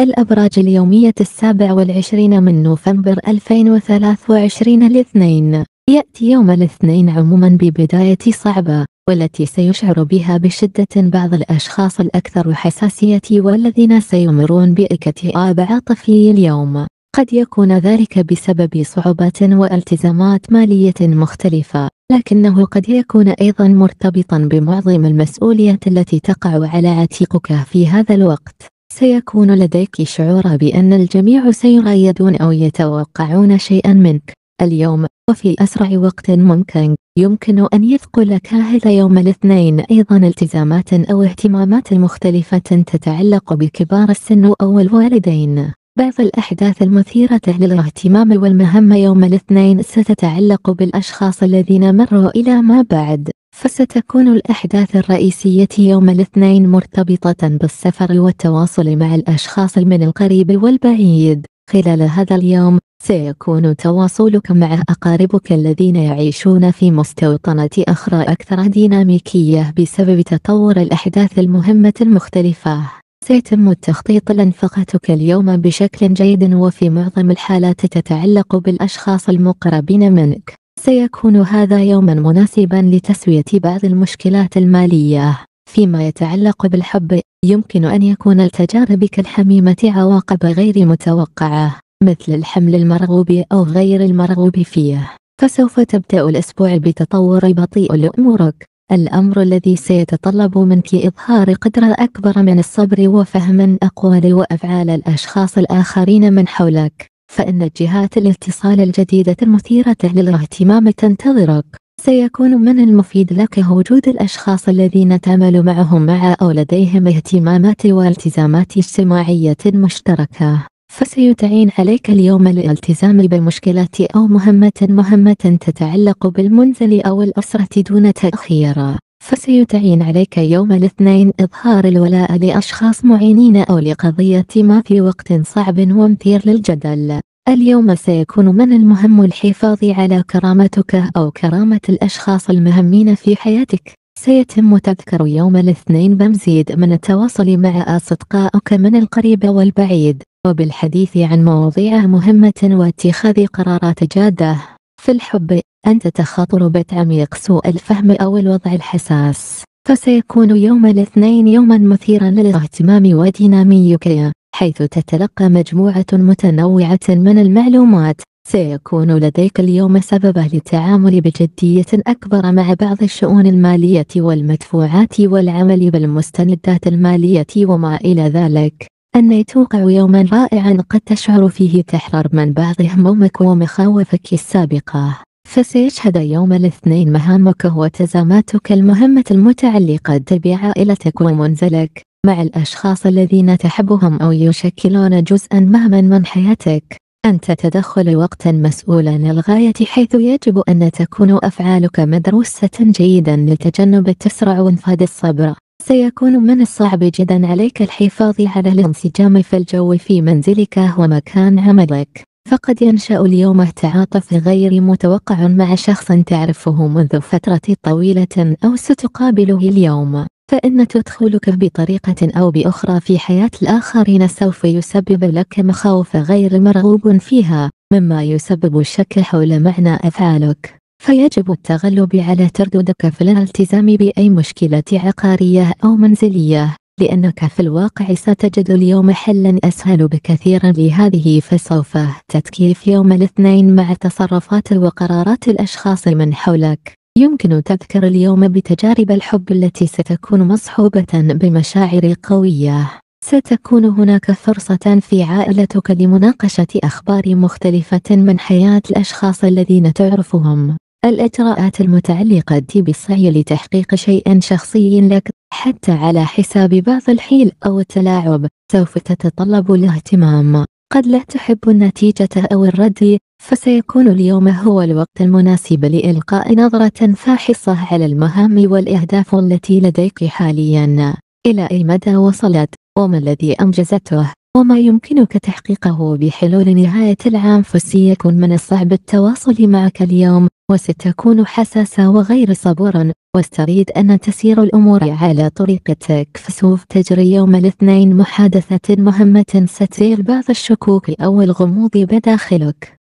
الأبراج اليومية السابع والعشرين من نوفمبر 2023 الاثنين يأتي يوم الاثنين عموما ببداية صعبة والتي سيشعر بها بشدة بعض الأشخاص الأكثر حساسية والذين سيمرون باكتئاب عاطفي اليوم قد يكون ذلك بسبب صعوبات والتزامات مالية مختلفة لكنه قد يكون أيضا مرتبطا بمعظم المسؤولية التي تقع على عاتقك في هذا الوقت سيكون لديك شعور بأن الجميع سيغيدون أو يتوقعون شيئا منك اليوم وفي أسرع وقت ممكن يمكن أن يثقلك هذا يوم الاثنين أيضا التزامات أو اهتمامات مختلفة تتعلق بكبار السن أو الوالدين بعض الأحداث المثيرة للاهتمام والمهمة يوم الاثنين ستتعلق بالأشخاص الذين مروا إلى ما بعد فستكون الأحداث الرئيسية يوم الاثنين مرتبطة بالسفر والتواصل مع الأشخاص من القريب والبعيد خلال هذا اليوم سيكون تواصلك مع أقاربك الذين يعيشون في مستوطنة أخرى أكثر ديناميكية بسبب تطور الأحداث المهمة المختلفة سيتم التخطيط لنفقتك اليوم بشكل جيد وفي معظم الحالات تتعلق بالأشخاص المقربين منك سيكون هذا يوما مناسبا لتسوية بعض المشكلات المالية فيما يتعلق بالحب يمكن أن يكون لتجاربك الحميمة عواقب غير متوقعة مثل الحمل المرغوب أو غير المرغوب فيه فسوف تبدأ الأسبوع بتطور بطيء لأمورك الأمر الذي سيتطلب منك إظهار قدرة أكبر من الصبر وفهم أقوال وأفعال الأشخاص الآخرين من حولك فإن جهات الاتصال الجديدة المثيرة للاهتمام تنتظرك سيكون من المفيد لك وجود الأشخاص الذين تعمل معهم مع أو لديهم اهتمامات والتزامات اجتماعية مشتركة فسيتعين عليك اليوم الالتزام بمشكلة أو مهمة مهمة تتعلق بالمنزل أو الأسرة دون تأخير فسيتعين عليك يوم الاثنين إظهار الولاء لأشخاص معينين أو لقضية ما في وقت صعب ومثير للجدل اليوم سيكون من المهم الحفاظ على كرامتك أو كرامة الأشخاص المهمين في حياتك سيتم تذكر يوم الاثنين بمزيد من التواصل مع أصدقائك من القريب والبعيد وبالحديث عن مواضيع مهمة واتخاذ قرارات جادة في الحب أن تتخاطر بتعميق سوء الفهم أو الوضع الحساس فسيكون يوم الاثنين يوما مثيرا للاهتمام وديناميكيا حيث تتلقى مجموعة متنوعة من المعلومات سيكون لديك اليوم سبب للتعامل بجدية أكبر مع بعض الشؤون المالية والمدفوعات والعمل بالمستندات المالية وما إلى ذلك أن توقع يوما رائعا قد تشعر فيه تحرر من بعض همومك ومخاوفك السابقة فسيشهد يوم الاثنين مهامك وتزاماتك المهمة المتعلقة بعائلتك ومنزلك مع الأشخاص الذين تحبهم أو يشكلون جزءا مهما من حياتك أنت تدخل وقتا مسؤولا للغاية حيث يجب أن تكون أفعالك مدروسة جيدا لتجنب التسرع وانفاد الصبر سيكون من الصعب جدا عليك الحفاظ على الانسجام في الجو في منزلك ومكان عملك فقد ينشأ اليوم تعاطف غير متوقع مع شخص تعرفه منذ فترة طويلة أو ستقابله اليوم فإن تدخلك بطريقة أو بأخرى في حياة الآخرين سوف يسبب لك مخاوف غير مرغوب فيها مما يسبب الشك حول معنى أفعالك فيجب التغلب على ترددك في الالتزام بأي مشكلة عقارية أو منزلية لأنك في الواقع ستجد اليوم حلا أسهل بكثير لهذه فسوف تتكيف يوم الاثنين مع تصرفات وقرارات الأشخاص من حولك يمكن تذكر اليوم بتجارب الحب التي ستكون مصحوبة بمشاعر قوية ستكون هناك فرصة في عائلتك لمناقشة أخبار مختلفة من حياة الأشخاص الذين تعرفهم الإجراءات المتعلقة بالسعي لتحقيق شيء شخصي لك حتى على حساب بعض الحيل أو التلاعب سوف تتطلب الاهتمام قد لا تحب النتيجة أو الرد فسيكون اليوم هو الوقت المناسب لإلقاء نظرة فاحصة على المهام والأهداف التي لديك حاليا إلى أي مدى وصلت وما الذي أنجزته وما يمكنك تحقيقه بحلول نهاية العام فسيكون من الصعب التواصل معك اليوم وستكون حساسة وغير صبورا واستريد أن تسير الأمور على طريقتك فسوف تجري يوم الاثنين محادثة مهمة ستثير بعض الشكوك أو الغموض بداخلك